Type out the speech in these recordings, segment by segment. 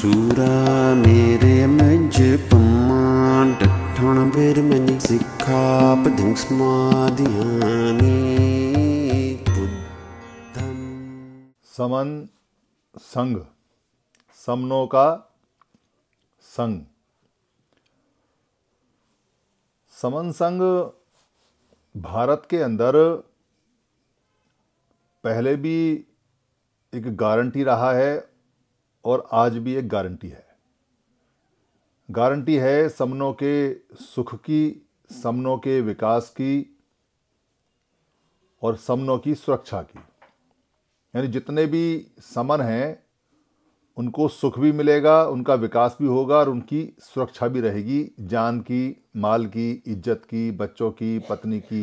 सूरा मेरे मज पमान ਡਠਣ ਬੇਰ ਮਨ ਸਿੱਖਾ ਪਦਿੰ ਸਮਾਧਿਆਨੀ ਬੁੱਧੰ समन संग समनों का संग समन संग भारत के अंदर पहले भी एक गारंटी रहा है और आज भी एक गारंटी है गारंटी है समनों के सुख की समनों के विकास की और समनों की सुरक्षा की यानी जितने भी समन हैं उनको सुख भी मिलेगा उनका विकास भी होगा और उनकी सुरक्षा भी रहेगी जान की माल की इज्जत की बच्चों की पत्नी की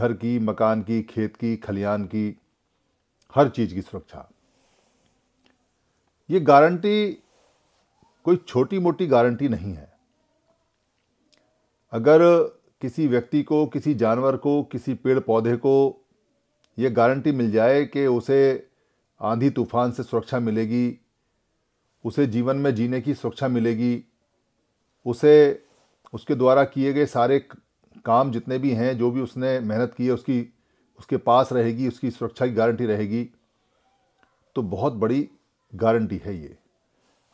घर की मकान की खेत की खलियान की हर चीज़ की सुरक्षा ये गारंटी कोई छोटी मोटी गारंटी नहीं है अगर किसी व्यक्ति को किसी जानवर को किसी पेड़ पौधे को ये गारंटी मिल जाए कि उसे आंधी तूफान से सुरक्षा मिलेगी उसे जीवन में जीने की सुरक्षा मिलेगी उसे उसके द्वारा किए गए सारे काम जितने भी हैं जो भी उसने मेहनत की है उसकी उसके पास रहेगी उसकी सुरक्षा की गारंटी रहेगी तो बहुत बड़ी गारंटी है ये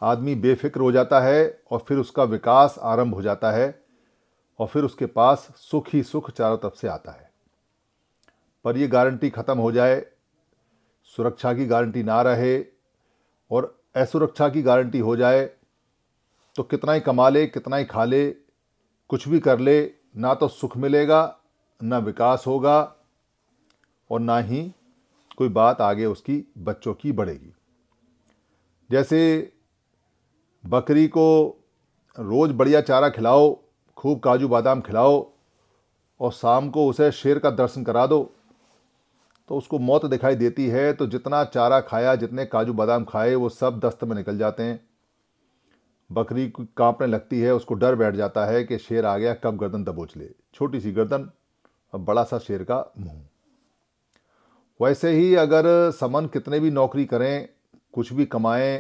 आदमी बेफिक्र हो जाता है और फिर उसका विकास आरंभ हो जाता है और फिर उसके पास सुख ही सुख चारों तरफ से आता है पर ये गारंटी ख़त्म हो जाए सुरक्षा की गारंटी ना रहे और असुरक्षा की गारंटी हो जाए तो कितना ही कमा ले कितना ही खा ले कुछ भी कर ले ना तो सुख मिलेगा ना विकास होगा और ना ही कोई बात आगे उसकी बच्चों की बढ़ेगी जैसे बकरी को रोज़ बढ़िया चारा खिलाओ खूब काजू बादाम खिलाओ और शाम को उसे शेर का दर्शन करा दो तो उसको मौत दिखाई देती है तो जितना चारा खाया जितने काजू बादाम खाए वो सब दस्त में निकल जाते हैं बकरी कांपने लगती है उसको डर बैठ जाता है कि शेर आ गया कब गर्दन दबोच ले छोटी सी गर्दन और बड़ा सा शेर का मुंह वैसे ही अगर समन कितने भी नौकरी करें कुछ भी कमाएं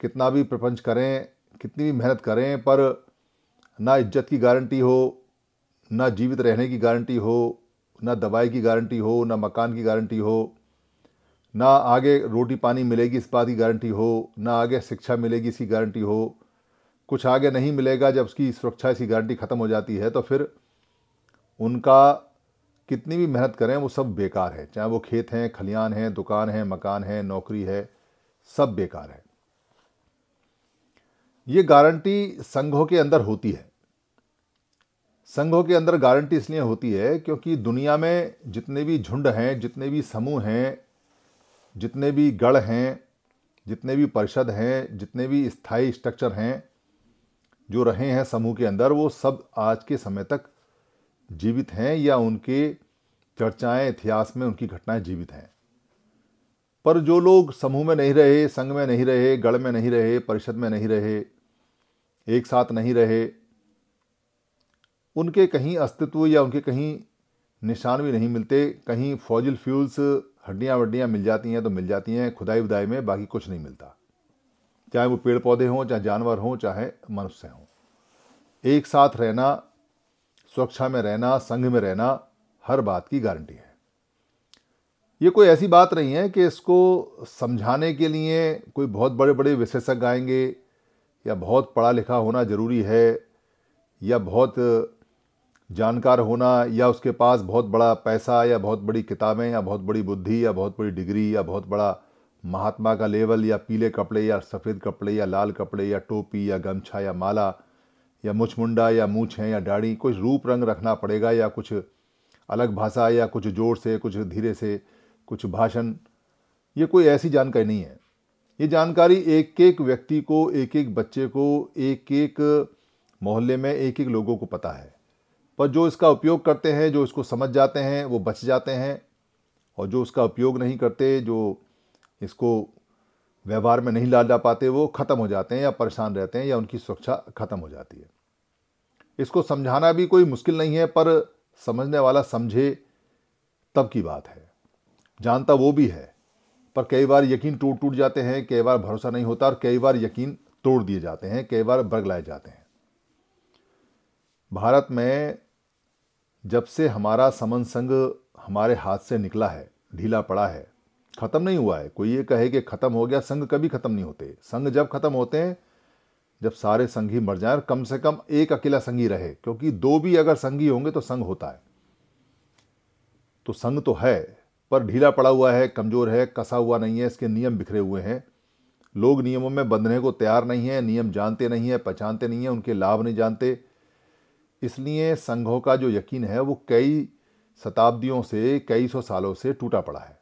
कितना भी प्रपंच करें कितनी भी मेहनत करें पर ना इज्जत की गारंटी हो ना जीवित रहने की गारंटी हो ना दवाई की गारंटी हो ना मकान की गारंटी हो ना आगे रोटी पानी मिलेगी इस बात की गारंटी हो ना आगे शिक्षा मिलेगी इसकी गारंटी हो कुछ आगे नहीं मिलेगा जब उसकी सुरक्षा इसकी गारंटी ख़त्म हो जाती है तो फिर उनका कितनी भी मेहनत करें वो सब बेकार है चाहे वो खेत हैं खलियान हैं दुकान है मकान है नौकरी है सब बेकार है ये गारंटी संघों के अंदर होती है संघों के अंदर गारंटी इसलिए होती है क्योंकि दुनिया में जितने भी झुंड हैं जितने भी समूह हैं जितने भी गढ़ हैं जितने भी परिषद हैं जितने भी स्थायी स्ट्रक्चर हैं जो रहे हैं समूह के अंदर वो सब आज के समय तक जीवित हैं या उनके चर्चाएं इतिहास में उनकी घटनाएं जीवित हैं पर जो लोग समूह में नहीं रहे संघ में नहीं रहे गढ़ में नहीं रहे परिषद में नहीं रहे एक साथ नहीं रहे उनके कहीं अस्तित्व या उनके कहीं निशान भी नहीं मिलते कहीं फौजिल फ्यूल्स हड्डियाँ वड्डियाँ मिल जाती हैं तो मिल जाती हैं खुदाई उदाई में बाकी कुछ नहीं मिलता चाहे वो पेड़ पौधे हों चाहे जानवर हों चाहे मनुष्य हों एक साथ रहना सुरक्षा में रहना संघ में रहना हर बात की गारंटी है ये कोई ऐसी बात नहीं है कि इसको समझाने के लिए कोई बहुत बड़े बड़े विशेषज्ञ आएंगे या बहुत पढ़ा लिखा होना ज़रूरी है या बहुत जानकार होना या उसके पास बहुत बड़ा पैसा या बहुत बड़ी किताबें या बहुत बड़ी बुद्धि या बहुत बड़ी डिग्री या बहुत बड़ा महात्मा का लेवल या पीले कपड़े या सफ़ेद कपड़े या लाल कपड़े या टोपी या गमछा या माला या मुछ मुंडा या मूछ है या दाढ़ी कुछ रूप रंग रखना पड़ेगा या कुछ अलग भाषा या कुछ जोर से कुछ धीरे से कुछ भाषण ये कोई ऐसी जानकारी नहीं है ये जानकारी एक एक व्यक्ति को एक एक बच्चे को एक एक मोहल्ले में एक एक लोगों को पता है पर जो इसका उपयोग करते हैं जो इसको समझ जाते हैं वो बच जाते हैं और जो उसका उपयोग नहीं करते जो इसको व्यवहार में नहीं ला जा पाते वो ख़त्म हो जाते हैं या परेशान रहते हैं या उनकी सुरक्षा ख़त्म हो जाती है इसको समझाना भी कोई मुश्किल नहीं है पर समझने वाला समझे तब की बात है जानता वो भी है पर कई बार यकीन टूट टूट जाते हैं कई बार भरोसा नहीं होता और कई बार यकीन तोड़ दिए जाते हैं कई बार बरगलाए जाते हैं भारत में जब से हमारा समन संघ हमारे हाथ से निकला है ढीला पड़ा है ख़त्म नहीं हुआ है कोई ये कहे कि ख़त्म हो गया संघ कभी ख़त्म नहीं होते संघ जब ख़त्म होते हैं जब सारे संघी मर जाए और कम से कम एक अकेला संघी रहे क्योंकि दो भी अगर संघी होंगे तो संघ होता है तो संघ तो है पर ढीला पड़ा हुआ है कमज़ोर है कसा हुआ नहीं है इसके नियम बिखरे हुए हैं लोग नियमों में बंधने को तैयार नहीं है नियम जानते नहीं है पहचानते नहीं हैं उनके लाभ नहीं जानते इसलिए संघों का जो यकीन है वो कई शताब्दियों से कई सौ सालों से टूटा पड़ा है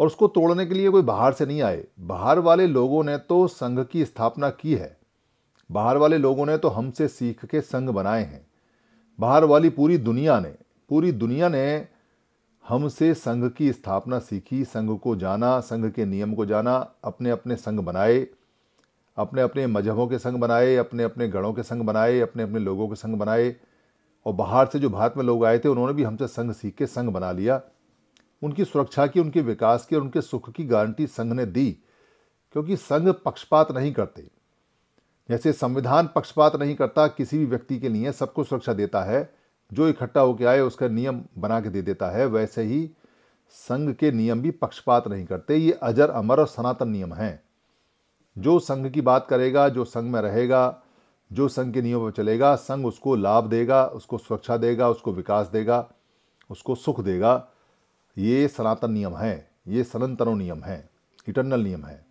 और उसको तोड़ने के लिए कोई बाहर से नहीं आए बाहर वाले लोगों ने तो संघ की स्थापना की है बाहर वाले लोगों ने तो हमसे सीख के संघ बनाए हैं बाहर वाली पूरी दुनिया ने पूरी दुनिया ने हमसे संघ की स्थापना सीखी संघ को जाना संघ के नियम को जाना अपने अपने संघ बनाए अपने अपने मजहबों के संग बनाए अपने अपने गणों के संग बनाए अपने अपने लोगों के संग बनाए और बाहर से जो भारत में लोग आए थे उन्होंने भी हमसे संघ सीख के संघ बना लिया उनकी सुरक्षा की उनके विकास की और उनके सुख की गारंटी संघ ने दी क्योंकि संघ पक्षपात नहीं करते जैसे संविधान पक्षपात नहीं करता किसी भी व्यक्ति के लिए सबको सुरक्षा देता है जो इकट्ठा होकर आए उसका नियम बना के दे देता है वैसे ही संघ के नियम भी पक्षपात नहीं करते ये अजर अमर और सनातन नियम हैं जो संघ की बात करेगा जो संघ में रहेगा जो संघ के नियमों पर चलेगा संघ उसको लाभ देगा उसको सुरक्षा देगा उसको विकास देगा उसको सुख देगा ये सनातन नियम है ये सनातनों नियम है इटरनल नियम है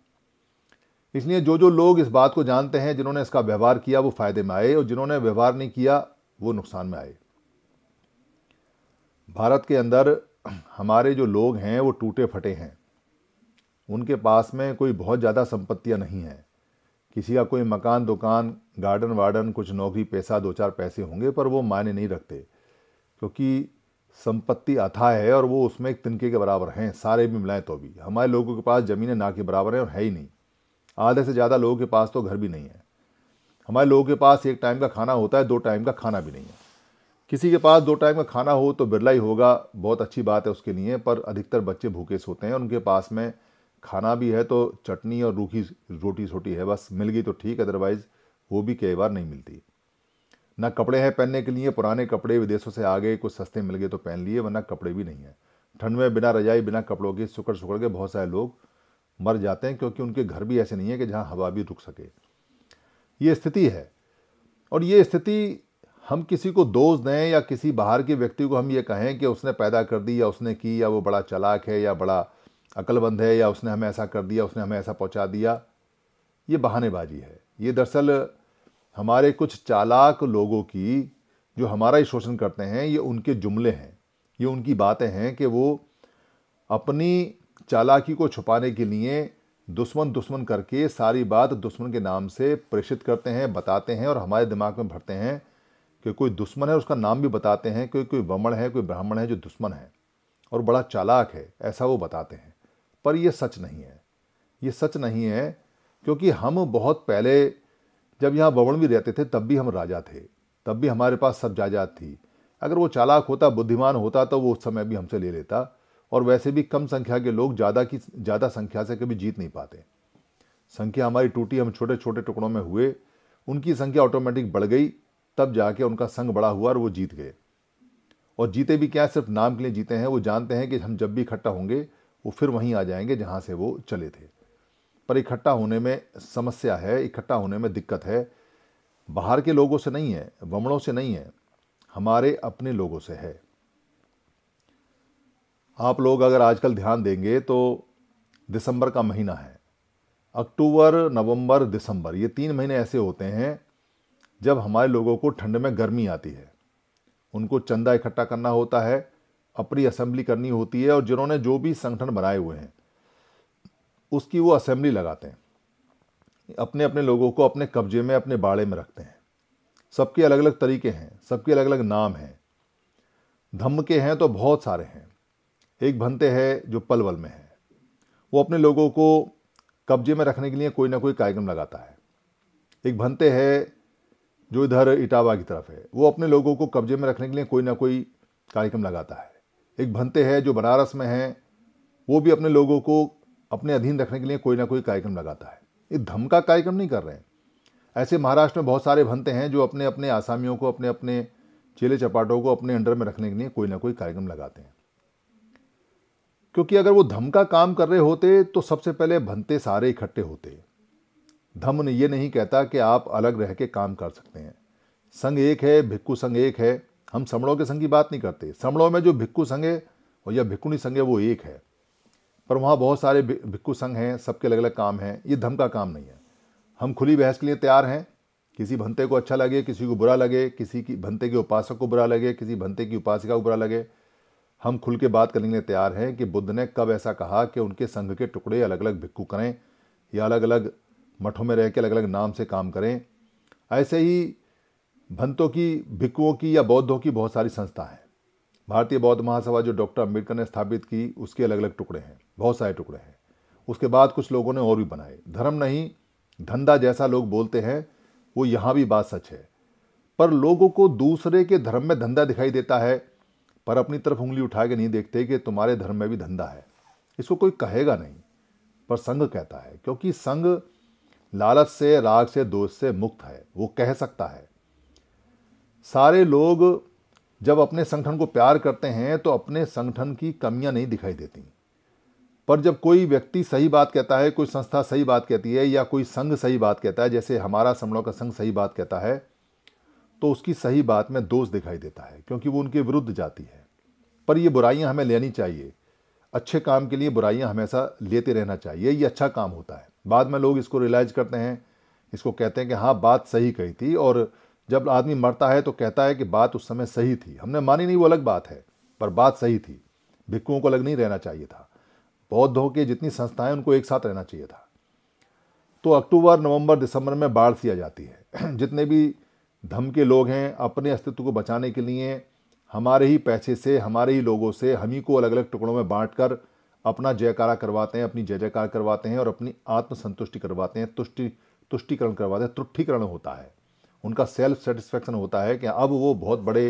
इसलिए जो जो लोग इस बात को जानते हैं जिन्होंने इसका व्यवहार किया वो फ़ायदे में आए और जिन्होंने व्यवहार नहीं किया वो नुकसान में आए भारत के अंदर हमारे जो लोग हैं वो टूटे फटे हैं उनके पास में कोई बहुत ज़्यादा संपत्तियाँ नहीं हैं किसी का कोई मकान दुकान गार्डन वार्डन कुछ नौकरी पैसा दो चार पैसे होंगे पर वो मायने नहीं रखते क्योंकि संपत्ति अथा है और वो उसमें एक तिनके के बराबर हैं सारे भी मिलाएं तो भी हमारे लोगों के पास ज़मीनें ना के बराबर हैं और है ही नहीं आधे से ज़्यादा लोगों के पास तो घर भी नहीं है हमारे लोगों के पास एक टाइम का खाना होता है दो टाइम का खाना भी नहीं है किसी के पास दो टाइम का खाना हो तो बिरला ही होगा बहुत अच्छी बात है उसके लिए पर अधिकतर बच्चे भूखे सोते हैं उनके पास में खाना भी है तो चटनी और रूखी रोटी सोटी है बस मिल गई तो ठीक अदरवाइज़ वो भी कई बार नहीं मिलती ना कपड़े हैं पहनने के लिए पुराने कपड़े विदेशों से आ गए कुछ सस्ते मिल गए तो पहन लिए वरना कपड़े भी नहीं हैं ठंड में बिना रजाई बिना कपड़ों के सुकड़ सुकड़ के बहुत सारे लोग मर जाते हैं क्योंकि उनके घर भी ऐसे नहीं है कि जहाँ हवा भी रुक सके ये स्थिति है और ये स्थिति हम किसी को दोष दें या किसी बाहर के व्यक्ति को हम ये कहें कि उसने पैदा कर दी या उसने की या वो बड़ा चलाक है या बड़ा अकलबंद है या उसने हमें ऐसा कर दिया उसने हमें ऐसा पहुंचा दिया ये बहानेबाजी है ये दरअसल हमारे कुछ चालाक लोगों की जो हमारा ही शोषण करते हैं ये उनके जुमले हैं ये उनकी बातें हैं कि वो अपनी चालाकी को छुपाने के लिए दुश्मन दुश्मन करके सारी बात दुश्मन के नाम से प्रेषित करते हैं बताते हैं और हमारे दिमाग में भरते हैं कि कोई दुश्मन है उसका नाम भी बताते हैं कि कोई वमण है कोई ब्राह्मण है जो दुश्मन है और बड़ा चालाक है ऐसा वो बताते हैं पर यह सच नहीं है ये सच नहीं है क्योंकि हम बहुत पहले जब यहाँ वमण भी रहते थे तब भी हम राजा थे तब भी हमारे पास सब जायदाद थी अगर वो चालाक होता बुद्धिमान होता तो वो उस समय भी हमसे ले लेता और वैसे भी कम संख्या के लोग ज़्यादा की ज़्यादा संख्या से कभी जीत नहीं पाते संख्या हमारी टूटी हम छोटे छोटे टुकड़ों में हुए उनकी संख्या ऑटोमेटिक बढ़ गई तब जाके उनका संग बड़ा हुआ और वो जीत गए और जीते भी क्या सिर्फ नाम के लिए जीते हैं वो जानते हैं कि हम जब भी इकट्ठा होंगे वो फिर वहीं आ जाएंगे जहाँ से वो चले थे पर इकट्ठा होने में समस्या है इकट्ठा होने में दिक्कत है बाहर के लोगों से नहीं है वमणों से नहीं है हमारे अपने लोगों से है आप लोग अगर आजकल ध्यान देंगे तो दिसंबर का महीना है अक्टूबर नवंबर दिसंबर ये तीन महीने ऐसे होते हैं जब हमारे लोगों को ठंड में गर्मी आती है उनको चंदा इकट्ठा करना होता है अपनी असेंबली करनी होती है और जिन्होंने जो भी संगठन बनाए हुए हैं उसकी वो असेंबली लगाते हैं अपने अपने लोगों को अपने कब्जे में अपने बाड़े में रखते हैं सबके अलग अलग तरीके हैं सबके अलग अलग नाम हैं धम्म के हैं तो बहुत सारे हैं एक भनते हैं जो पलवल में है वो अपने लोगों को कब्जे में रखने के लिए कोई ना कोई कार्यक्रम लगाता है एक भनते हैं जो इधर इटावा की तरफ है वो अपने लोगों को कब्जे में रखने के लिए कोई ना कोई कार्यक्रम लगाता है एक भंते है जो बनारस में है वो भी अपने लोगों को अपने अधीन रखने के लिए कोई ना कोई कार्यक्रम लगाता है ये धमका कार्यक्रम नहीं कर रहे हैं ऐसे महाराष्ट्र में बहुत सारे भंते हैं जो अपने अपने आसामियों को अपने अपने चेले चपाटों को अपने अंडर में रखने के लिए कोई ना कोई कार्यक्रम लगाते हैं क्योंकि अगर वो धमका काम कर रहे होते तो सबसे पहले भंते सारे इकट्ठे होते हैं धम्म ये नहीं कहता कि आप अलग रह के काम कर सकते हैं संघ एक है भिक्खु संघ एक है हम समड़ों के संघ की बात नहीं करते समड़ों में जो भिक्खु संघ है और या भिक्खुनी संघ है वो एक है पर वहाँ बहुत सारे भिक्खु संघ हैं सबके अलग अलग काम हैं ये धम का काम नहीं है हम खुली बहस के लिए तैयार हैं किसी भंते को अच्छा लगे किसी को बुरा लगे किसी की भंते के उपासक को बुरा लगे किसी भंते की उपासिका को बुरा लगे हम खुल के बात करने के लिए तैयार हैं कि बुद्ध ने कब ऐसा कहा कि उनके संघ के टुकड़े अलग अलग भिक्खु करें या अलग अलग मठों में रह के अलग अलग नाम से काम करें ऐसे ही भंतों की भिक्कुओं की या बौद्धों की बहुत सारी संस्था हैं भारतीय बौद्ध महासभा जो डॉक्टर अम्बेडकर ने स्थापित की उसके अलग अलग टुकड़े हैं बहुत सारे टुकड़े हैं उसके बाद कुछ लोगों ने और भी बनाए धर्म नहीं धंधा जैसा लोग बोलते हैं वो यहाँ भी बात सच है पर लोगों को दूसरे के धर्म में धंधा दिखाई देता है पर अपनी तरफ उंगली उठा के नहीं देखते कि तुम्हारे धर्म में भी धंधा है इसको कोई कहेगा नहीं पर संघ कहता है क्योंकि संघ लालच से राग से दोष से मुक्त है वो कह सकता है सारे लोग जब अपने संगठन को प्यार करते हैं तो अपने संगठन की कमियां नहीं दिखाई देती पर जब कोई व्यक्ति सही बात कहता है कोई संस्था सही बात कहती है या कोई संघ सही बात कहता है जैसे हमारा समणों का संघ सही बात कहता है तो उसकी सही बात में दोष दिखाई देता है क्योंकि वो उनके विरुद्ध जाती है पर ये बुराइयां हमें लेनी चाहिए अच्छे काम के लिए बुराइयां हमेशा लेते रहना चाहिए ये अच्छा काम होता है बाद में लोग इसको रियलाइज़ करते हैं इसको कहते हैं कि हाँ बात सही कही थी और जब आदमी मरता है तो कहता है कि बात उस समय सही थी हमने मानी नहीं वो अलग बात है पर बात सही थी भिक्कुओं को अलग नहीं रहना चाहिए था बौद्धों के जितनी संस्थाएं उनको एक साथ रहना चाहिए था तो अक्टूबर नवंबर दिसंबर में बाढ़ सी आ जाती है जितने भी धम के लोग हैं अपने अस्तित्व को बचाने के लिए हमारे ही पैसे से हमारे ही लोगों से हम ही को अलग अलग टुकड़ों में बाँट कर अपना जयकारा करवाते हैं अपनी जय जयकार करवाते हैं और अपनी आत्मसंतुष्टि करवाते हैं तुष्टि तुष्टिकरण करवाते हैं त्रुट्ठीकरण होता है उनका सेल्फ सेटिस्फैक्शन होता है कि अब वो बहुत बड़े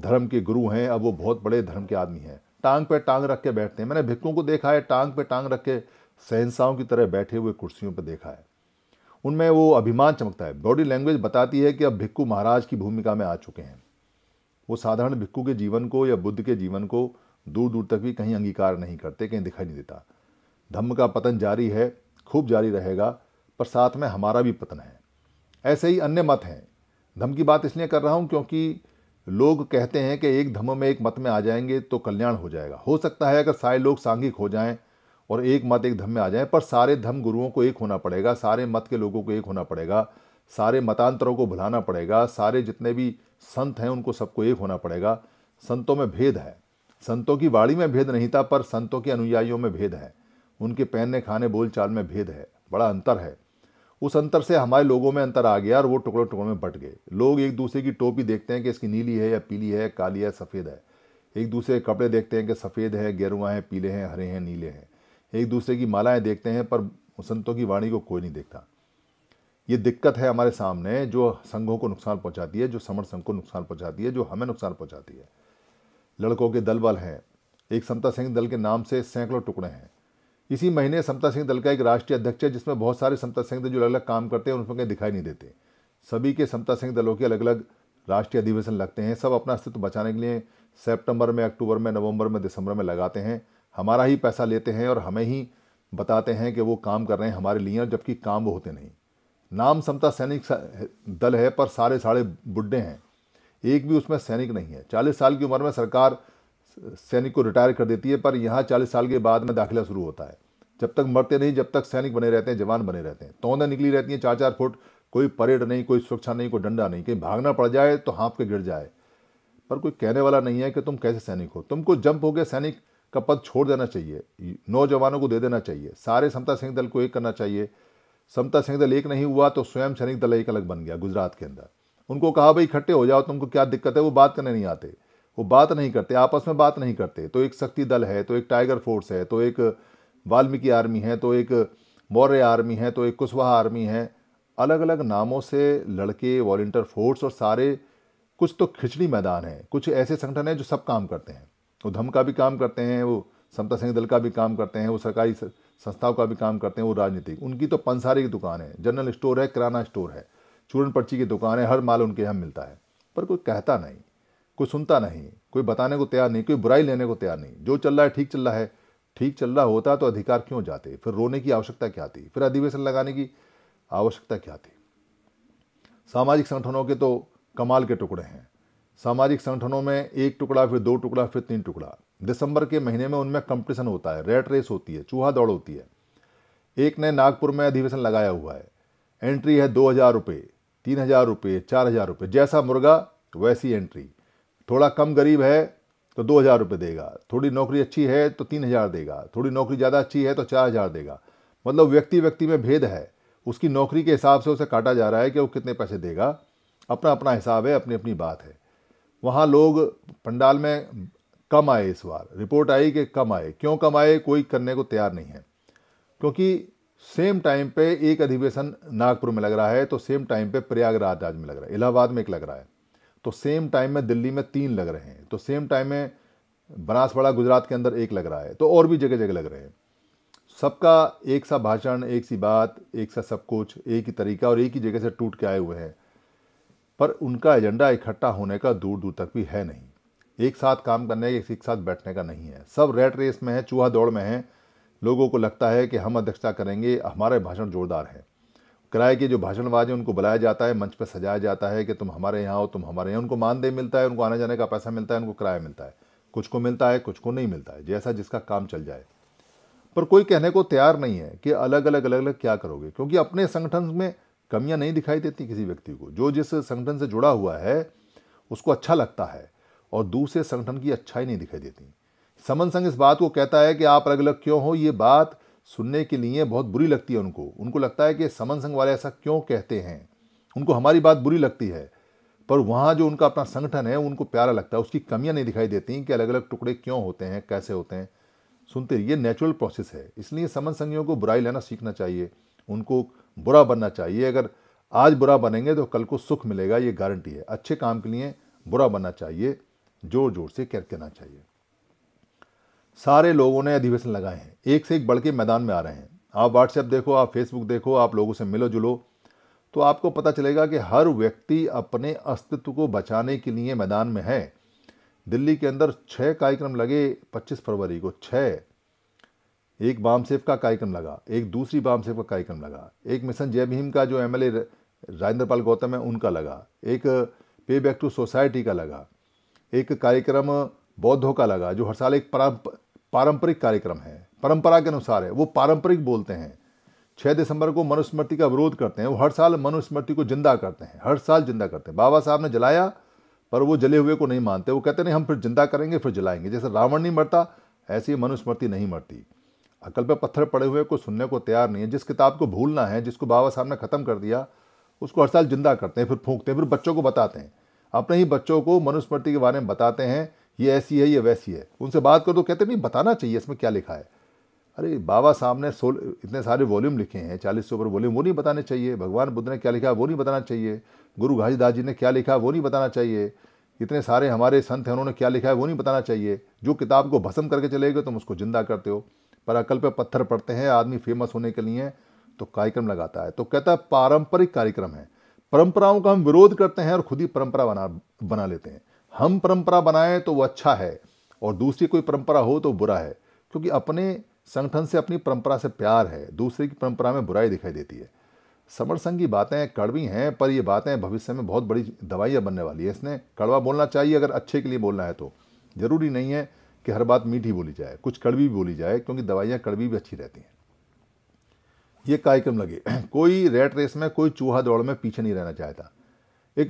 धर्म के गुरु हैं अब वो बहुत बड़े धर्म के आदमी हैं टांग पर टांग रख के बैठते हैं मैंने भिक्कों को देखा है टांग पर टांग रख के सहनसाओं की तरह बैठे हुए कुर्सियों पर देखा है उनमें वो अभिमान चमकता है बॉडी लैंग्वेज बताती है कि अब भिक्कू महाराज की भूमिका में आ चुके हैं वो साधारण भिक्कू के जीवन को या बुद्ध के जीवन को दूर दूर तक भी कहीं अंगीकार नहीं करते कहीं दिखाई नहीं देता धम्म का पतन जारी है खूब जारी रहेगा पर साथ में हमारा भी पतन है ऐसे ही अन्य मत हैं धम्म की बात इसलिए कर रहा हूँ क्योंकि लोग कहते हैं कि एक धम्म में एक मत में आ जाएंगे तो कल्याण हो जाएगा हो सकता है अगर सारे लोग सांघिक हो जाएं और एक मत एक धम्म में आ जाएँ पर सारे धम्म गुरुओं को एक होना पड़ेगा सारे मत के लोगों को एक होना पड़ेगा सारे मतांतरों को भुलाना पड़ेगा सारे जितने भी संत हैं उनको सबको एक होना पड़ेगा संतों में भेद है संतों की वाणी में भेद नहीं था पर संतों के अनुयायियों में भेद है उनके पहनने खाने बोलचाल में भेद है बड़ा अंतर है उस अंतर से हमारे लोगों में अंतर आ गया और वो टुकड़ों टुकड़ों में बट गए लोग एक दूसरे की टोपी देखते हैं कि इसकी नीली है या पीली है काली है सफ़ेद है एक दूसरे के कपड़े देखते हैं कि सफ़ेद है गेरुआ है पीले हैं हरे हैं नीले हैं एक दूसरे की मालाएं देखते हैं पर संतों की वाणी को कोई नहीं देखता ये दिक्कत है हमारे सामने जो संघों को नुकसान पहुंचाती है जो समर संघ को नुकसान पहुंचाती है जो हमें नुकसान पहुंचाती है लड़कों के दल बल हैं एक समता सिंह दल के नाम से सैकड़ों टुकड़े हैं इसी महीने समता सिंह दल का एक राष्ट्रीय अध्यक्ष है जिसमें बहुत सारे समता सिंह दल जो अलग अलग काम करते हैं उनमें कहीं दिखाई नहीं देते सभी के समता सिंह दलों के अलग अलग राष्ट्रीय अधिवेशन लगते हैं सब अपना अस्तित्व बचाने के लिए सेप्टेम्बर में अक्टूबर में नवंबर में दिसंबर में लगाते हैं हमारा ही पैसा लेते हैं और हमें ही बताते हैं कि वो काम कर रहे हैं हमारे लिए जबकि काम वो होते नहीं नाम समता सैनिक दल है पर सारे सारे बुढ़े हैं एक भी उसमें सैनिक नहीं है चालीस साल की उम्र में सरकार सैनिक को रिटायर कर देती है पर यहाँ चालीस साल के बाद में दाखिला शुरू होता है जब तक मरते नहीं जब तक सैनिक बने रहते हैं जवान बने रहते हैं तोंदा निकली रहती हैं चार चार फुट कोई परेड नहीं कोई सुरक्षा नहीं कोई डंडा नहीं कहीं भागना पड़ जाए तो हाँफ के गिर जाए पर कोई कहने वाला नहीं है कि तुम कैसे सैनिक हो तुमको जंप हो गया सैनिक का पद छोड़ देना चाहिए नौजवानों को दे देना चाहिए सारे समता सैनिक दल को एक करना चाहिए समता सैनिक दल एक नहीं हुआ तो स्वयं सैनिक दल एक अलग बन गया गुजरात के अंदर उनको कहा भाई इकट्ठे हो जाओ तुमको क्या दिक्कत है वो बात करने नहीं आते वो बात नहीं करते आपस में बात नहीं करते तो एक शक्ति दल है तो एक टाइगर फोर्स है तो एक वाल्मीकि आर्मी है तो एक मौर्य आर्मी है तो एक कुशवाहा आर्मी है अलग अलग नामों से लड़के वॉल्टियर फोर्स और सारे कुछ तो खिचड़ी मैदान है कुछ ऐसे संगठन हैं जो सब काम करते हैं वो धम का भी काम करते हैं वो समता सिंह दल का भी काम करते हैं वो सरकारी संस्थाओं का भी काम करते हैं वो राजनीतिक उनकी तो पंसारी की दुकान है जनरल स्टोर है किराना स्टोर है चूर्ण पर्ची की दुकान है हर माल उनके यहाँ मिलता है पर कोई कहता नहीं कोई सुनता नहीं कोई बताने को तैयार नहीं कोई बुराई लेने को तैयार नहीं जो चल रहा है ठीक चल रहा है ठीक चल रहा होता तो अधिकार क्यों जाते फिर रोने की आवश्यकता क्या थी फिर अधिवेशन लगाने की आवश्यकता क्या थी सामाजिक संगठनों के तो कमाल के टुकड़े हैं सामाजिक संगठनों में एक टुकड़ा फिर दो टुकड़ा फिर तीन टुकड़ा दिसंबर के महीने में उनमें कंपटीशन होता है रेट रेस होती है चूहा दौड़ होती है एक ने नागपुर में अधिवेशन लगाया हुआ है एंट्री है दो हज़ार रुपये तीन हज़ार रुपये चार हज़ार रुपये जैसा मुर्गा वैसी एंट्री थोड़ा कम गरीब है तो दो हज़ार रुपये देगा थोड़ी नौकरी अच्छी है तो तीन हज़ार देगा थोड़ी नौकरी ज़्यादा अच्छी है तो चार हज़ार देगा मतलब व्यक्ति व्यक्ति में भेद है उसकी नौकरी के हिसाब से उसे काटा जा रहा है कि वो कितने पैसे देगा अपना अपना हिसाब है अपनी अपनी बात है वहाँ लोग पंडाल में कम आए इस बार रिपोर्ट आई कि कम आए क्यों कम आए कोई करने को तैयार नहीं है क्योंकि सेम टाइम पे एक अधिवेशन नागपुर में लग रहा है तो सेम टाइम पे प्रयागराज आज में लग रहा है इलाहाबाद में एक लग रहा है तो सेम टाइम में दिल्ली में तीन लग रहे हैं तो सेम टाइम में बनासवाड़ा गुजरात के अंदर एक लग रहा है तो और भी जगह जगह लग रहे हैं सबका एक सा भाषण एक सी बात एक सा सब कुछ एक ही तरीका और एक ही जगह से टूट के आए हुए हैं पर उनका एजेंडा इकट्ठा होने का दूर दूर तक भी है नहीं एक साथ काम करने का एक साथ बैठने का नहीं है सब रेट रेस में है चूहा दौड़ में है लोगों को लगता है कि हम अध्यक्षता करेंगे हमारे भाषण जोरदार हैं किराए के जो भाषणबाज हैं उनको बुलाया जाता है मंच पर सजाया जाता है कि तुम हमारे यहाँ हो तुम हमारे यहाँ उनको मानदेय मिलता है उनको आने जाने का पैसा मिलता है उनको किराया मिलता है कुछ को मिलता है कुछ को नहीं मिलता है जैसा जिसका काम चल जाए पर कोई कहने को तैयार नहीं है कि अलग अलग अलग अलग क्या करोगे क्योंकि अपने संगठन में कमियां नहीं दिखाई देती किसी व्यक्ति को जो जिस संगठन से जुड़ा हुआ है उसको अच्छा लगता है और दूसरे संगठन की अच्छाई नहीं दिखाई देती समन संघ इस बात को कहता है कि आप अलग अलग क्यों हो ये बात सुनने के लिए बहुत बुरी लगती है उनको उनको लगता है कि समन संघ वाले ऐसा क्यों कहते हैं उनको हमारी बात बुरी लगती है पर वहाँ जो उनका अपना संगठन है उनको प्यारा लगता है उसकी कमियाँ नहीं दिखाई देती कि अलग अलग टुकड़े क्यों होते हैं कैसे होते हैं सुनते ये नेचुरल प्रोसेस है इसलिए समन संघियों को बुराई लेना सीखना चाहिए उनको बुरा बनना चाहिए अगर आज बुरा बनेंगे तो कल को सुख मिलेगा ये गारंटी है अच्छे काम के लिए बुरा बनना चाहिए जोर जोर से कहना चाहिए सारे लोगों ने अधिवेशन लगाए हैं एक से एक बढ़ के मैदान में आ रहे हैं आप व्हाट्सएप देखो आप फेसबुक देखो आप लोगों से मिलो जुलो तो आपको पता चलेगा कि हर व्यक्ति अपने अस्तित्व को बचाने के लिए मैदान में है दिल्ली के अंदर छः कार्यक्रम लगे 25 फरवरी को छः एक बाम सेफ का कार्यक्रम लगा एक दूसरी बाम सेफ का कार्यक्रम लगा एक मिशन जय भीम का जो एमएलए राजेंद्र पाल गौतम है उनका लगा एक पे बैक टू सोसाइटी का लगा एक कार्यक्रम बौद्धों का लगा जो हर साल एक परम पारंपरिक कार्यक्रम है परंपरा के अनुसार है वो पारंपरिक बोलते हैं छः दिसंबर को मनुस्मृति का विरोध करते हैं वो हर साल मनुस्मृति को जिंदा करते हैं हर साल जिंदा करते हैं बाबा साहब ने जलाया पर वो जले हुए को नहीं मानते वो कहते नहीं हम फिर जिंदा करेंगे फिर जलाएंगे जैसे रावण नहीं मरता ऐसी मनुस्मृति नहीं मरती अकल पर पत्थर पड़े हुए को सुनने को तैयार नहीं है जिस किताब को भूलना है जिसको बाबा साहब ने ख़त्म कर दिया उसको हर साल जिंदा करते हैं फिर फूंकते हैं फिर बच्चों को बताते हैं अपने ही बच्चों को मनुस्मृति के बारे में बताते हैं ये ऐसी है ये वैसी है उनसे बात करो तो कहते नहीं बताना चाहिए इसमें क्या लिखा है अरे बाबा साहब ने सोल इतने सारे वॉल्यूम लिखे हैं चालीस से ऊपर वॉल्यूम वो नहीं बताने चाहिए भगवान बुद्ध ने क्या लिखा वो नहीं बताना चाहिए गुरु घासीदास जी ने क्या लिखा वो नहीं बताना चाहिए इतने सारे हमारे संत हैं उन्होंने क्या लिखा है वो नहीं बताना चाहिए जो किताब को भस्म करके चले गए तुम उसको जिंदा करते हो पर अकल पर पत्थर पड़ते हैं आदमी फेमस होने के लिए तो कार्यक्रम लगाता है तो कहता है पारंपरिक कार्यक्रम है परंपराओं का हम विरोध करते हैं और खुद ही परंपरा बना बना लेते हैं हम परंपरा बनाएं तो वो अच्छा है और दूसरी कोई परंपरा हो तो बुरा है क्योंकि अपने संगठन से अपनी परंपरा से प्यार है दूसरे की परंपरा में बुराई दिखाई देती है समर संघ की बातें कड़वी हैं पर ये बातें भविष्य में बहुत बड़ी दवाइयाँ बनने वाली है इसने कड़वा बोलना चाहिए अगर अच्छे के लिए बोलना है तो ज़रूरी नहीं है कि हर बात मीठी बोली जाए कुछ कड़वी भी बोली जाए क्योंकि दवाइयाँ कड़वी भी अच्छी रहती हैं ये कार्यक्रम लगे कोई रेट रेस में कोई चूहा दौड़ में पीछे नहीं रहना चाहता एक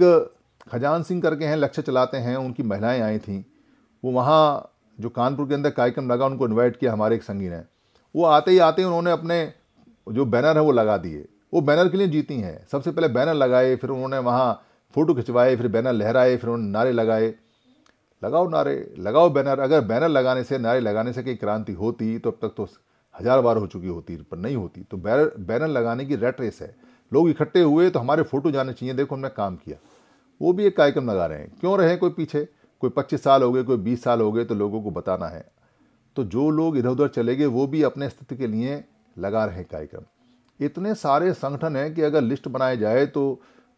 खजान सिंह करके हैं लक्ष्य चलाते हैं उनकी महिलाएं आई थीं वो वहाँ जो कानपुर के अंदर कार्यक्रम लगा उनको इन्वाइट किया हमारे एक संगीन ने वो आते ही आते ही उन्होंने अपने जो बैनर है वो लगा दिए वो बैनर के लिए जीती हैं सबसे पहले बैनर लगाए फिर उन्होंने वहाँ फ़ोटो खिंचवाए फिर बैनर लहराए फिर उन्होंने नारे लगाए लगाओ नारे लगाओ बैनर अगर बैनर लगाने से नारे लगाने से कहीं क्रांति होती तो अब तक तो हज़ार बार हो चुकी होती पर नहीं होती तो बैनर बैनर लगाने की रेट रेस है लोग इकट्ठे हुए तो हमारे फ़ोटो जाने चाहिए देखो हमने काम किया वो भी एक कार्यक्रम लगा रहे हैं क्यों रहे कोई पीछे कोई पच्चीस साल हो गए कोई बीस साल हो गए तो लोगों को बताना है तो जो लोग इधर उधर चले गए वो भी अपने अस्तित्व के लिए लगा रहे हैं कार्यक्रम इतने सारे संगठन हैं कि अगर लिस्ट बनाए जाए तो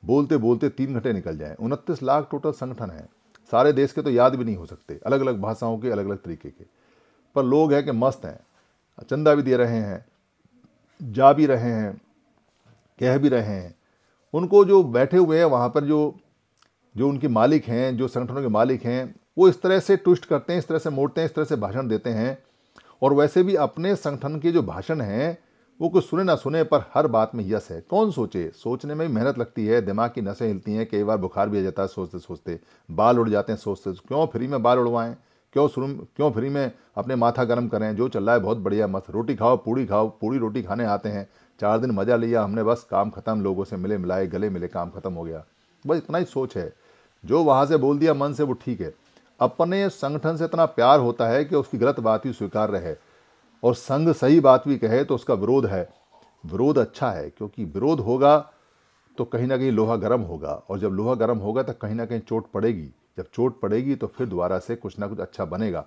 बोलते बोलते तीन घंटे निकल जाएँ उनतीस लाख टोटल संगठन हैं सारे देश के तो याद भी नहीं हो सकते अलग अलग भाषाओं के अलग अलग तरीके के पर लोग हैं कि मस्त हैं चंदा भी दे रहे हैं जा भी रहे हैं कह भी रहे हैं उनको जो बैठे हुए हैं वहाँ पर जो जो उनके मालिक हैं जो संगठनों के मालिक हैं वो इस तरह से ट्विस्ट करते हैं इस तरह से मोड़ते हैं इस तरह से भाषण देते हैं और वैसे भी अपने संगठन के जो भाषण हैं वो कुछ सुने ना सुने पर हर बात में यस है कौन सोचे सोचने में मेहनत लगती है दिमाग की नसें हिलती हैं कई बार बुखार भी आ जाता है सोचते सोचते बाल उड़ जाते हैं सोचते क्यों फ्री में बाल उड़वाएं क्यों शुरू क्यों फ्री में अपने माथा गर्म करें जो चल रहा है बहुत बढ़िया मस्त रोटी खाओ पूड़ी खाओ पूड़ी रोटी खाने आते हैं चार दिन मज़ा लिया हमने बस काम खत्म लोगों से मिले मिलाए गले मिले काम खत्म हो गया बस इतना ही सोच है जो वहाँ से बोल दिया मन से वो ठीक है अपने संगठन से इतना प्यार होता है कि उसकी गलत बात भी स्वीकार रहे और संघ सही बात भी कहे तो उसका विरोध है विरोध अच्छा है क्योंकि विरोध होगा तो कहीं ना कहीं लोहा गर्म होगा और जब लोहा गर्म होगा तो कहीं ना कहीं चोट पड़ेगी जब चोट पड़ेगी तो फिर दोबारा से कुछ ना कुछ अच्छा बनेगा